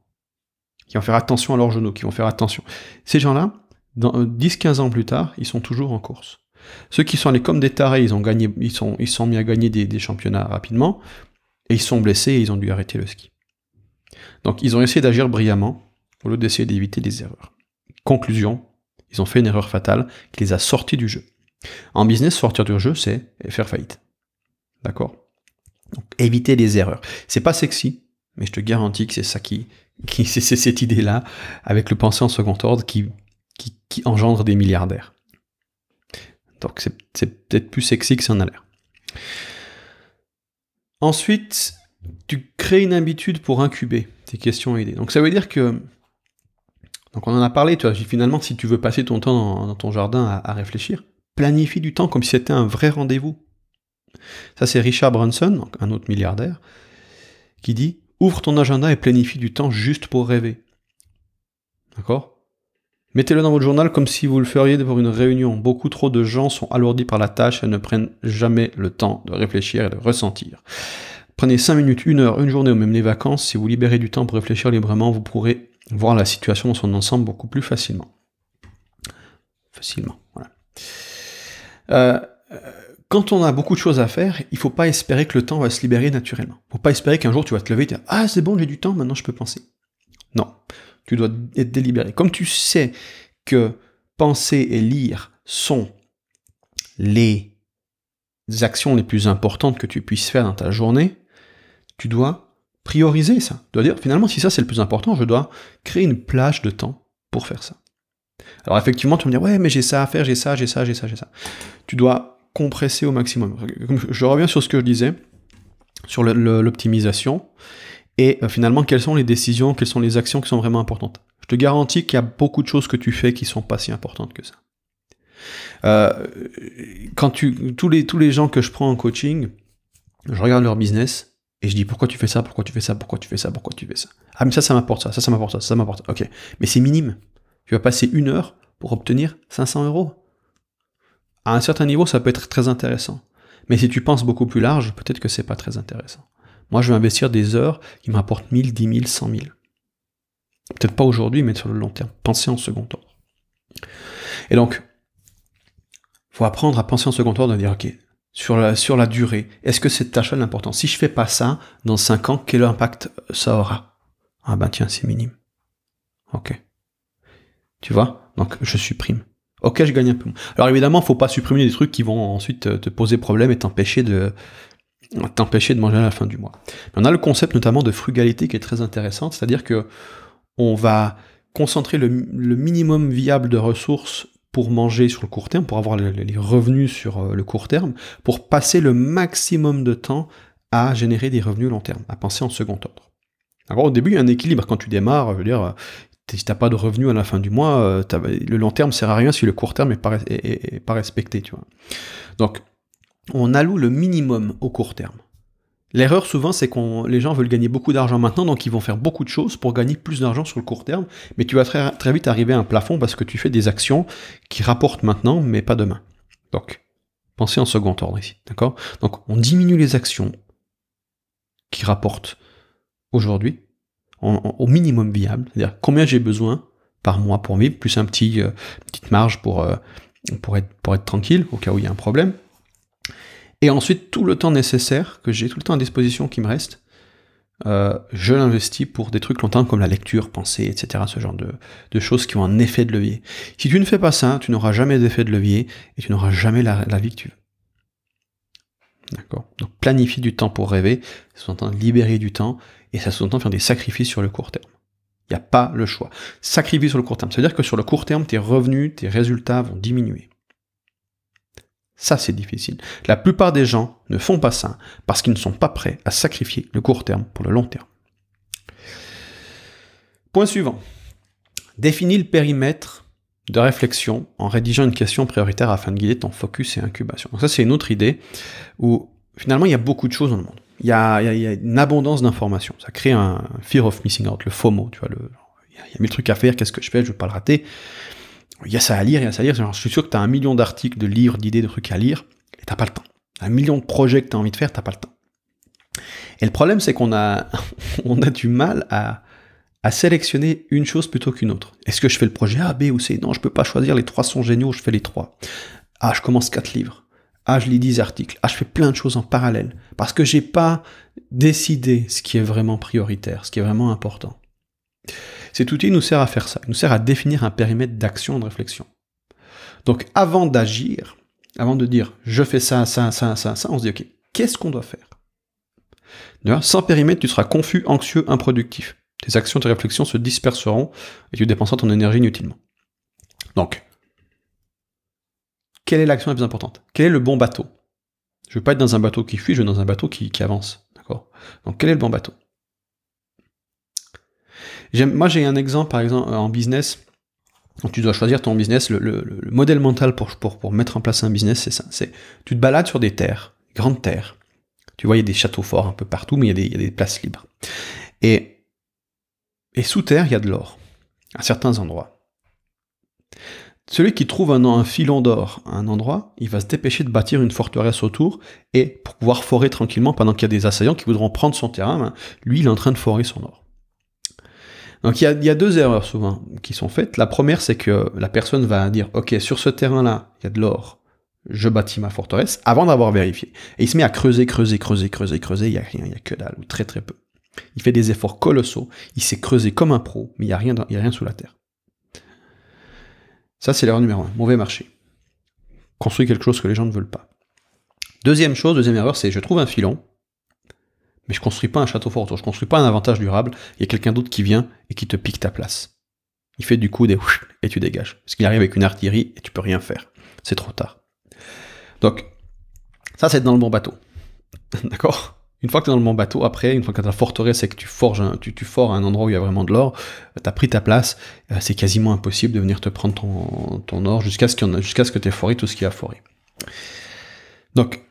qui vont faire attention à leurs genoux, qui vont faire attention. Ces gens-là, 10-15 euh, ans plus tard, ils sont toujours en course. Ceux qui sont allés comme des tarés, ils ont gagné, ils sont, ils sont mis à gagner des, des championnats rapidement, et ils sont blessés et ils ont dû arrêter le ski. Donc ils ont essayé d'agir brillamment au lieu d'essayer d'éviter les erreurs. Conclusion, ils ont fait une erreur fatale qui les a sortis du jeu. En business, sortir du jeu, c'est faire faillite. D'accord Donc éviter les erreurs. C'est pas sexy, mais je te garantis que c'est ça qui, c'est cette idée-là, avec le penser en second ordre, qui, qui engendre des milliardaires. Donc c'est peut-être plus sexy que ça en a l'air. Ensuite, tu crées une habitude pour incuber tes questions et idées. Donc ça veut dire que, donc on en a parlé, tu vois, finalement, si tu veux passer ton temps dans, ton jardin à, réfléchir, planifie du temps comme si c'était un vrai rendez-vous. Ça, c'est Richard Branson, un autre milliardaire, qui dit ouvre ton agenda et planifie du temps juste pour rêver. D'accord Mettez-le dans votre journal comme si vous le feriez devant une réunion. Beaucoup trop de gens sont alourdis par la tâche et ne prennent jamais le temps de réfléchir et de ressentir. Prenez 5 minutes, 1 heure, une journée ou même les vacances. Si vous libérez du temps pour réfléchir librement, vous pourrez voir la situation dans son ensemble beaucoup plus facilement. Facilement, euh, euh, quand on a beaucoup de choses à faire, il ne faut pas espérer que le temps va se libérer naturellement. Il ne faut pas espérer qu'un jour tu vas te lever et dire Ah, c'est bon, j'ai du temps, maintenant je peux penser. Non, tu dois être délibéré. Comme tu sais que penser et lire sont les actions les plus importantes que tu puisses faire dans ta journée, tu dois prioriser ça. Tu dois dire, finalement, si ça c'est le plus important, je dois créer une plage de temps pour faire ça. Alors effectivement, tu vas me dire, ouais, mais j'ai ça à faire, j'ai ça, j'ai ça, j'ai ça, j'ai ça. Tu dois compresser au maximum. Je reviens sur ce que je disais, sur l'optimisation, et euh, finalement, quelles sont les décisions, quelles sont les actions qui sont vraiment importantes. Je te garantis qu'il y a beaucoup de choses que tu fais qui ne sont pas si importantes que ça. Euh, quand tu, tous les, tous les gens que je prends en coaching, je regarde leur business, et je dis pourquoi tu fais ça, pourquoi tu fais ça, pourquoi tu fais ça, pourquoi tu fais ça. Ah mais ça, ça m'apporte ça, ça, ça m'apporte ça, ça m'apporte Ok, mais c'est minime. Tu vas passer une heure pour obtenir 500 euros. À un certain niveau, ça peut être très intéressant. Mais si tu penses beaucoup plus large, peut-être que c'est pas très intéressant. Moi, je vais investir des heures qui m'apportent 1000, 10 000, 100 000. Peut-être pas aujourd'hui, mais sur le long terme. Penser en second ordre. Et donc, faut apprendre à penser en second ordre, de dire, ok, sur la, sur la durée. Est-ce que cette tâche là est importante Si je fais pas ça, dans 5 ans, quel impact ça aura Ah ben tiens, c'est minime. Ok. Tu vois Donc je supprime. Ok, je gagne un peu Alors évidemment, faut pas supprimer des trucs qui vont ensuite te poser problème et t'empêcher de t'empêcher de manger à la fin du mois. on a le concept notamment de frugalité qui est très intéressant, c'est-à-dire que on va concentrer le minimum viable de ressources pour manger sur le court terme, pour avoir les revenus sur euh, le court terme, pour passer le maximum de temps à générer des revenus long terme, à penser en second ordre. Alors, au début, il y a un équilibre quand tu démarres, je veux dire, euh, si t'as pas de revenus à la fin du mois, euh, le long terme sert à rien si le court terme est pas, pas respecté, tu vois. Donc, on alloue le minimum au court terme. L'erreur souvent, c'est que les gens veulent gagner beaucoup d'argent maintenant, donc ils vont faire beaucoup de choses pour gagner plus d'argent sur le court terme, mais tu vas très, très vite arriver à un plafond parce que tu fais des actions qui rapportent maintenant, mais pas demain. Donc, pensez en second ordre ici, d'accord Donc, on diminue les actions qui rapportent aujourd'hui au minimum viable, c'est-à-dire combien j'ai besoin par mois pour vivre, plus un petit euh, petite marge pour euh, pour être pour être tranquille au cas où il y a un problème. Et ensuite, tout le temps nécessaire que j'ai, tout le temps à disposition qui me reste, euh, je l'investis pour des trucs longtemps, comme la lecture, penser, etc. Ce genre de, choses qui ont un effet de levier. Si tu ne fais pas ça, tu n'auras jamais d'effet de levier et tu n'auras jamais la, vie que tu veux. D'accord Donc planifie du temps pour rêver, ça sous-entend libérer du temps et ça sous-entend faire des sacrifices sur le court terme. Il n'y a pas le choix. Sacrifice sur le court terme. ça veut dire que sur le court terme, tes revenus, tes résultats vont diminuer. Ça, c'est difficile. La plupart des gens ne font pas ça parce qu'ils ne sont pas prêts à sacrifier le court terme pour le long terme. Point suivant. Définis le périmètre de réflexion en rédigeant une question prioritaire afin de guider ton focus et incubation. ça, c'est une autre idée où finalement, il y a beaucoup de choses dans le monde. Il y a, une abondance d'informations. Ça crée un fear of missing out, le FOMO, tu vois, le, il y a mille trucs à faire, qu'est-ce que je fais, je ne veux pas le rater il y a ça à lire, il y a ça à lire. je suis sûr que tu as un million d'articles, de livres, d'idées, de trucs à lire, et t'as pas le temps. Un million de projets que tu as envie de faire, t'as pas le temps. Et le problème, c'est qu'on a, on a du mal à, sélectionner une chose plutôt qu'une autre. Est-ce que je fais le projet A, B ou C Non, je peux pas choisir, les trois sont géniaux, je fais les trois. Ah, je commence quatre livres. Ah, je lis dix articles. Ah, je fais plein de choses en parallèle. Parce que j'ai pas décidé ce qui est vraiment prioritaire, ce qui est vraiment important. Cet outil nous sert à faire ça, il nous sert à définir un périmètre d'action et de réflexion. Donc avant d'agir, avant de dire je fais ça, ça, ça, ça, ça, on se dit ok, qu'est-ce qu'on doit faire Sans périmètre, tu seras confus, anxieux, improductif. Tes actions, tes réflexions se disperseront et tu dépenseras ton énergie inutilement. Donc, quelle est l'action la plus importante Quel est le bon bateau Je ne veux pas être dans un bateau qui fuit, je veux dans un bateau qui, avance. D'accord Donc quel est le bon bateau moi, j'ai un exemple, par exemple, en business. Quand tu dois choisir ton business, le, modèle mental pour, pour, pour, mettre en place un business, c'est ça. C'est, tu te balades sur des terres, grandes terres. Tu vois, il y a des châteaux forts un peu partout, mais il y a des, places libres. Et, et sous terre, il y a de l'or, à certains endroits. Celui qui trouve un, un filon d'or à un endroit, il va se dépêcher de bâtir une forteresse autour et pour pouvoir forer tranquillement pendant qu'il y a des assaillants qui voudront prendre son terrain, ben, lui il est en train de forer son or. Donc il y, a, deux erreurs souvent qui sont faites. La première, c'est que la personne va dire, OK, sur ce terrain-là, il y a de l'or, je bâtis ma forteresse, avant d'avoir vérifié. Et il se met à creuser, creuser, creuser, creuser, creuser, il n'y a rien, il n'y a que dalle, ou très très peu. Il fait des efforts colossaux, il s'est creusé comme un pro, mais il n'y a, rien a rien sous la terre. Ça, c'est l'erreur numéro un, mauvais marché. Construire quelque chose que les gens ne veulent pas. Deuxième chose, deuxième erreur, c'est je trouve un filon, mais je construis pas un château fort autour, je construis pas un avantage durable, il y a quelqu'un d'autre qui vient et qui te pique ta place. Il fait du coup des et tu dégages. Parce qu'il arrive avec une artillerie et tu peux rien faire. C'est trop tard. Donc, ça c'est dans le bon bateau. D'accord une fois que tu es dans le bon bateau, après, une fois que tu as la forteresse et que tu forges un, tu, tu un endroit où il y a vraiment de l'or, euh, tu as pris ta place, euh, c'est quasiment impossible de venir te prendre ton, or jusqu'à ce, jusqu'à ce que tu aies foré tout ce qu'il y a foré. Donc,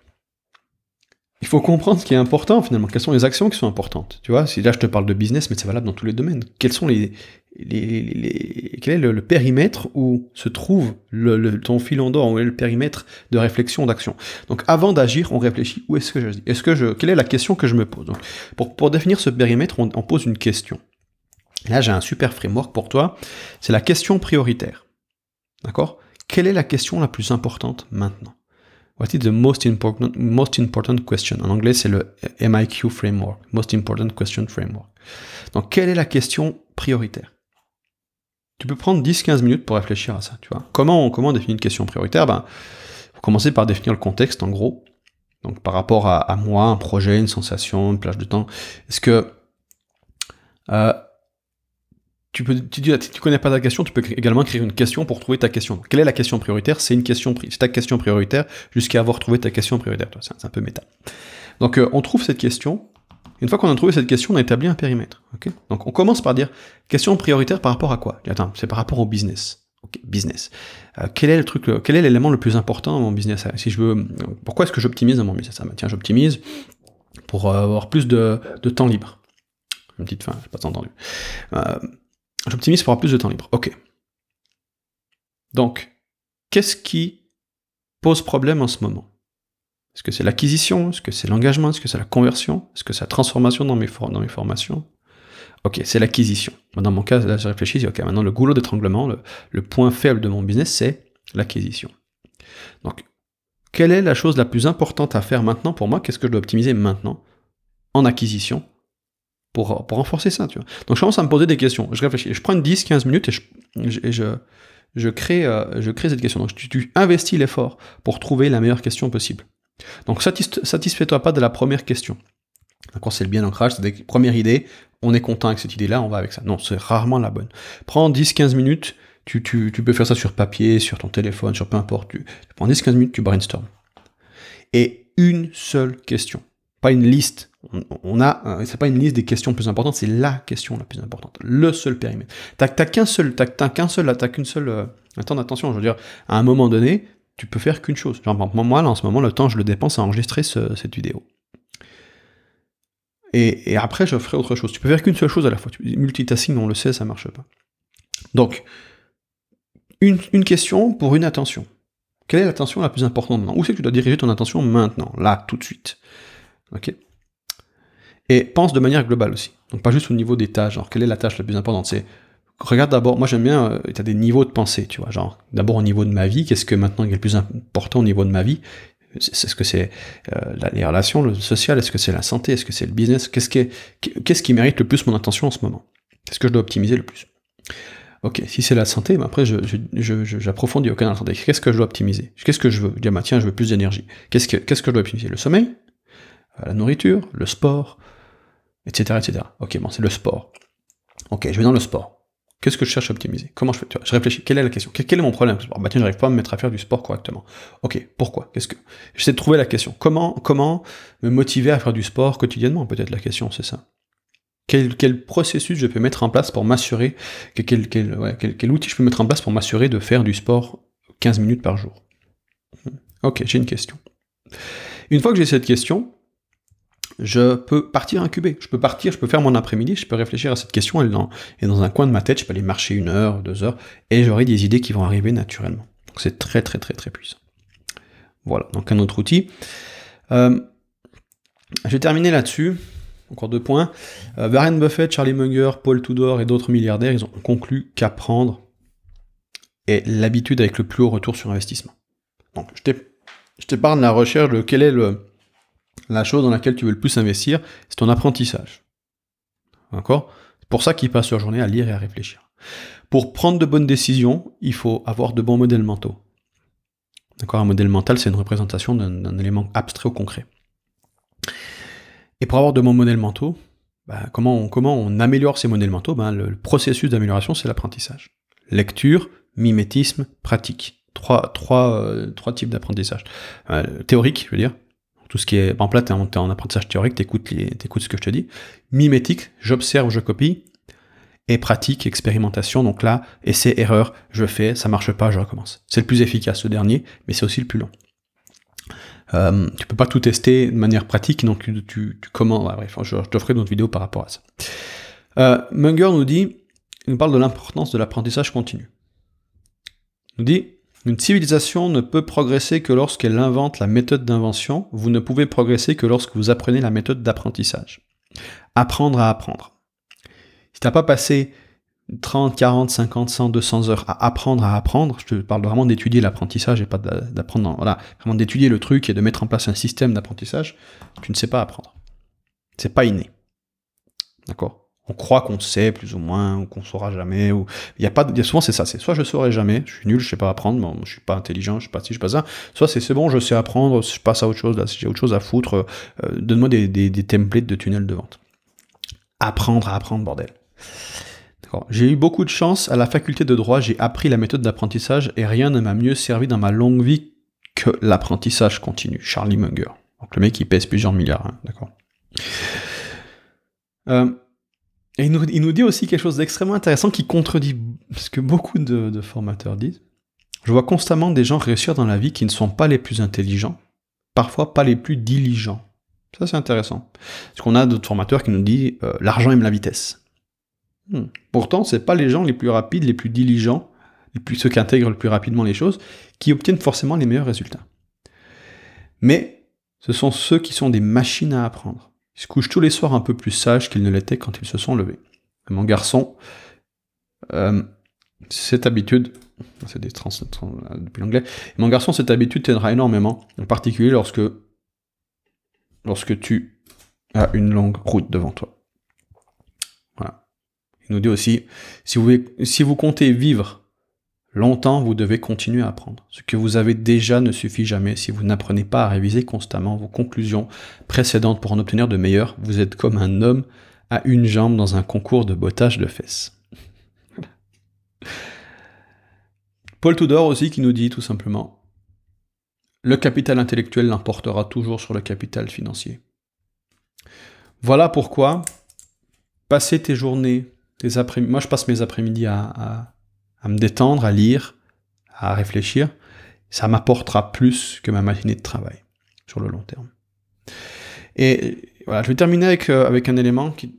il faut comprendre ce qui est important finalement. Quelles sont les actions qui sont importantes Tu vois, si là je te parle de business, mais c'est valable dans tous les domaines. Quels sont les, les, quel est le, périmètre où se trouve le, le ton en d'or, où est le périmètre de réflexion d'action Donc avant d'agir, on réfléchit où est-ce que je Est-ce que je Quelle est la question que je me pose Donc, pour, pour définir ce périmètre, on, on pose une question. Là, j'ai un super framework pour toi. C'est la question prioritaire. D'accord Quelle est la question la plus importante maintenant What is the most important, most important question En anglais, c'est le MIQ framework, Most Important Question Framework. Donc, quelle est la question prioritaire Tu peux prendre 10-15 minutes pour réfléchir à ça, tu vois. Comment on, définit une question prioritaire Ben, vous commencez par définir le contexte, en gros. Donc, par rapport à, moi, un projet, une sensation, une plage de temps. Est-ce que euh, tu peux, tu connais pas ta question, tu peux également écrire une question pour trouver ta question. Quelle est la question prioritaire C'est une question, ta question prioritaire jusqu'à avoir trouvé ta question prioritaire. C'est un peu méta. Donc, euh, on trouve cette question. Une fois qu'on a trouvé cette question, on a établi un périmètre. Donc, on commence par dire question prioritaire par rapport à quoi Attends, c'est par rapport au business. business. Euh, quel est le truc, quel est l'élément le plus important dans mon business euh, Si je veux, pourquoi est-ce que j'optimise dans mon business ah, bah, Tiens, j'optimise pour avoir plus de, temps libre une petite fin, j'ai pas entendu. J'optimise pour avoir plus de temps libre. Ok. Donc, qu'est-ce qui pose problème en ce moment Est-ce que c'est l'acquisition Est-ce que c'est l'engagement Est-ce que c'est la conversion Est-ce que c'est la transformation dans mes, dans mes formations Ok, c'est l'acquisition. Dans mon cas, là, je réfléchis, ok, maintenant le goulot d'étranglement, le point faible de mon business, c'est l'acquisition. Donc, quelle est la chose la plus importante à faire maintenant pour moi Qu'est-ce que je dois optimiser maintenant en acquisition pour, renforcer ça, tu vois. Donc je commence à me poser des questions, je réfléchis, je prends 10-15 minutes et je, crée, euh, je crée cette question. Donc tu, investis l'effort pour trouver la meilleure question possible. Donc satisfais-toi pas de la première question. D'accord, c'est le bien ancrage, c'est la première idée, on est content avec cette idée-là, on va avec ça. Non, c'est rarement la bonne. Prends 10-15 minutes, tu, peux faire ça sur papier, sur ton téléphone, sur peu importe. tu prends 10-15 minutes, tu brainstorm. Et une seule question une liste. On, a, euh, c'est pas une liste des questions plus importantes, c'est la question la plus importante, le seul périmètre. T'as qu'un seul, t'as qu'un seul, t'as qu'une seule. Euh, temps d'attention, je veux dire, à un moment donné, tu peux faire qu'une chose. Genre, moi, là, en ce moment, le temps, je le dépense à enregistrer cette vidéo. Et, après, je ferai autre chose. Tu peux faire qu'une seule chose à la fois. Multitasking, on le sait, ça marche pas. Donc, une, une question pour une attention. Quelle est l'attention la plus importante maintenant Où c'est que tu dois diriger ton attention maintenant, là, tout de suite Ok Et pense de manière globale aussi. Donc pas juste au niveau des tâches, genre quelle est la tâche la plus importante, c'est regarde d'abord, moi j'aime bien, euh, tu as des niveaux de pensée, tu vois, genre d'abord au niveau de ma vie, qu'est-ce que maintenant est le plus important au niveau de ma vie Est-ce que c'est euh, les relations, le social, est-ce que c'est la santé, est-ce que c'est le business Qu'est-ce qui, qu'est-ce qui mérite le plus mon attention en ce moment Qu'est-ce que je dois optimiser le plus Ok, si c'est la santé, ben après j'approfondis je, je, santé. Qu'est-ce que je dois optimiser Qu'est-ce que je veux Je ah, bah, tiens, je veux plus d'énergie. Qu'est-ce qu'est-ce que je dois optimiser Le sommeil euh, la nourriture, le sport, etc. etc. Ok, bon, c'est le sport. Ok, je vais dans le sport. Qu'est-ce que je cherche à optimiser Comment je fais Je réfléchis. Quelle est la question Quel est mon problème Bah tiens, n'arrive pas à me mettre à faire du sport correctement. Ok, pourquoi Qu'est-ce que J'essaie de trouver la question. Comment, comment me motiver à faire du sport quotidiennement Peut-être la question, c'est ça. Quel, processus je peux mettre en place pour m'assurer quel, quel, outil je peux mettre en place pour m'assurer de faire du sport 15 minutes par jour hmm, Ok, j'ai une question. Une fois que j'ai cette question, je peux partir incuber. Je peux partir, je peux faire mon après-midi, je peux réfléchir à cette question, elle dans, et dans un coin de ma tête, je peux aller marcher une heure, deux heures, et j'aurai des idées qui vont arriver naturellement. Donc c'est très très très très puissant. Voilà, donc un autre outil. Euh, je vais terminer là-dessus. Encore deux points. Euh, Warren Buffett, Charlie Munger, Paul Tudor et d'autres milliardaires, ils ont conclu qu'apprendre est l'habitude avec le plus haut retour sur investissement. Donc je t'épargne la recherche de quel est le, la chose dans laquelle tu veux le plus investir, c'est ton apprentissage. D'accord C'est pour ça qu'ils passe leur journée à lire et à réfléchir. Pour prendre de bonnes décisions, il faut avoir de bons modèles mentaux. D'accord Un modèle mental, c'est une représentation d'un élément abstrait ou concret. Et pour avoir de bons modèles mentaux, bah, comment, on, comment, on, améliore ces modèles mentaux bah, le, processus d'amélioration, c'est l'apprentissage. Lecture, mimétisme, pratique. Trois, euh, types d'apprentissage. Euh, théorique, je veux dire, tout ce qui est, ben, en plate, t'es en, apprentissage théorique, t'écoutes, écoutes ce que je te dis. Mimétique, j'observe, je copie. Et pratique, expérimentation, donc là, essai, erreur, je fais, ça marche pas, je recommence. C'est le plus efficace, ce dernier, mais c'est aussi le plus long. Euh, tu peux pas tout tester de manière pratique, donc tu, comment je, t'offre te ferai d'autres vidéos par rapport à ça. Euh, Munger nous dit, il nous parle de l'importance de l'apprentissage continu. Il nous dit, une civilisation ne peut progresser que lorsqu'elle invente la méthode d'invention, vous ne pouvez progresser que lorsque vous apprenez la méthode d'apprentissage. Apprendre à apprendre. Si t'as pas passé 30, 40, 50, 100, 200 heures à apprendre à apprendre, je te parle vraiment d'étudier l'apprentissage et pas d'apprendre, voilà, vraiment d'étudier le truc et de mettre en place un système d'apprentissage, tu ne sais pas apprendre. C'est pas inné. D'accord on croit qu'on sait plus ou moins, ou qu'on saura jamais, ou il y a pas, y souvent c'est ça, c'est soit je saurai jamais, je suis nul, je sais pas apprendre, bon, je suis pas intelligent, je sais pas si je sais pas ça, soit c'est c'est bon, je sais apprendre, je passe à autre chose, là, si j'ai autre chose à foutre, euh, donne-moi des, des, des, templates de tunnels de vente. Apprendre à apprendre, bordel. D'accord. J'ai eu beaucoup de chance à la faculté de droit, j'ai appris la méthode d'apprentissage et rien ne m'a mieux servi dans ma longue vie que l'apprentissage continu. Charlie Munger. Donc le mec il pèse plusieurs milliards, hein, d'accord. Euh, et il nous, dit aussi quelque chose d'extrêmement intéressant qui contredit ce que beaucoup de, formateurs disent. Je vois constamment des gens réussir dans la vie qui ne sont pas les plus intelligents, parfois pas les plus diligents. Ça, c'est intéressant. Parce qu'on a d'autres formateurs qui nous disent euh, l'argent aime la vitesse. Hmm. Pourtant, ce pas les gens les plus rapides, les plus diligents, ceux qui intègrent le plus rapidement les choses, qui obtiennent forcément les meilleurs résultats. Mais ce sont ceux qui sont des machines à apprendre. Ils se couchent tous les soirs un peu plus sages qu'ils ne l'étaient quand ils se sont levés. Mon garçon, euh, cette habitude, c'est des trans, depuis l'anglais, mon garçon, cette habitude t'aidera énormément, en particulier lorsque, lorsque tu as une longue route devant toi. Voilà. Il nous dit aussi, si vous, si vous comptez vivre Longtemps, vous devez continuer à apprendre. Ce que vous avez déjà ne suffit jamais. Si vous n'apprenez pas à réviser constamment vos conclusions précédentes pour en obtenir de meilleures, vous êtes comme un homme à une jambe dans un concours de bottage de fesses. Paul Tudor aussi qui nous dit tout simplement Le capital intellectuel l'emportera toujours sur le capital financier. Voilà pourquoi passer tes journées, tes après Moi, je passe mes après-midi à à me détendre, à lire, à réfléchir, ça m'apportera plus que ma matinée de travail sur le long terme. Et voilà, je vais terminer avec, euh, avec un élément, qui,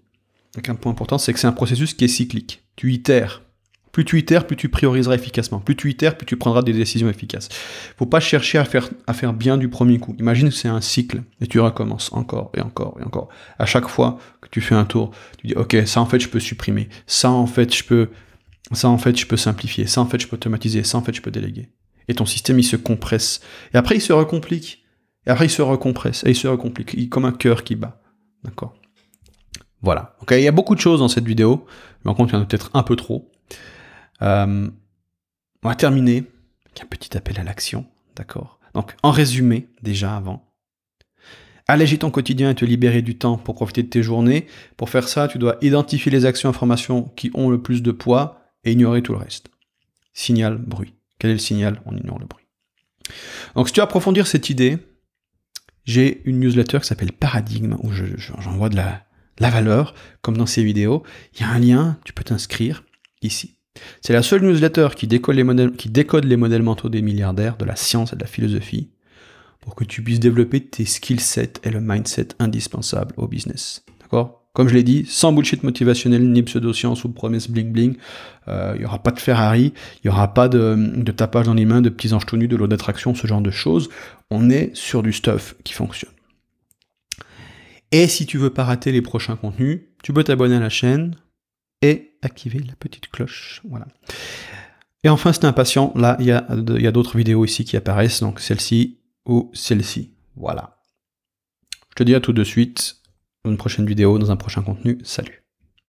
avec un point important, c'est que c'est un processus qui est cyclique. Tu itères. Plus tu itères, plus tu prioriseras efficacement. Plus tu itères, plus tu prendras des décisions efficaces. Faut pas chercher à faire, à faire bien du premier coup. Imagine que c'est un cycle et tu recommences encore et encore et encore. À chaque fois que tu fais un tour, tu dis, OK, ça en fait, je peux supprimer. Ça en fait, je peux ça en fait je peux simplifier, ça en fait je peux automatiser, ça en fait je peux déléguer. Et ton système il se compresse. Et après il se recomplique. Et après il se recompresse. Et il se recomplique. Il, comme un cœur qui bat. D'accord Voilà. il y a beaucoup de choses dans cette vidéo. Je me rends compte qu'il y en a peut-être un peu trop. Euh, on va terminer avec un petit appel à l'action. D'accord Donc en résumé déjà avant. Alléger ton quotidien et te libérer du temps pour profiter de tes journées. Pour faire ça, tu dois identifier les actions, informations qui ont le plus de poids, et ignorer tout le reste. Signal, bruit. Quel est le signal On ignore le bruit. Donc si tu veux approfondir cette idée, j'ai une newsletter qui s'appelle Paradigme, où j'envoie de, la, valeur, comme dans ces vidéos. Il y a un lien, tu peux t'inscrire ici. C'est la seule newsletter qui décode, les modèles, qui décode les modèles mentaux des milliardaires, de la science et de la philosophie, pour que tu puisses développer tes skill sets et le mindset indispensable au business. D'accord comme je l'ai dit, sans bullshit motivationnel, ni pseudo-science ou promesses bling-bling. Euh, il n'y aura pas de Ferrari, il n'y aura pas de, tapage dans les mains, de petits anges tout nus, de l'eau d'attraction, ce genre de choses. On est sur du stuff qui fonctionne. Et si tu veux pas rater les prochains contenus, tu peux t'abonner à la chaîne et activer la petite cloche. Voilà. Et enfin, c'est impatient, là, il y a, a d'autres vidéos ici qui apparaissent, donc celle-ci ou celle-ci. Voilà. Je te dis à tout de suite une prochaine vidéo, dans un prochain contenu. Salut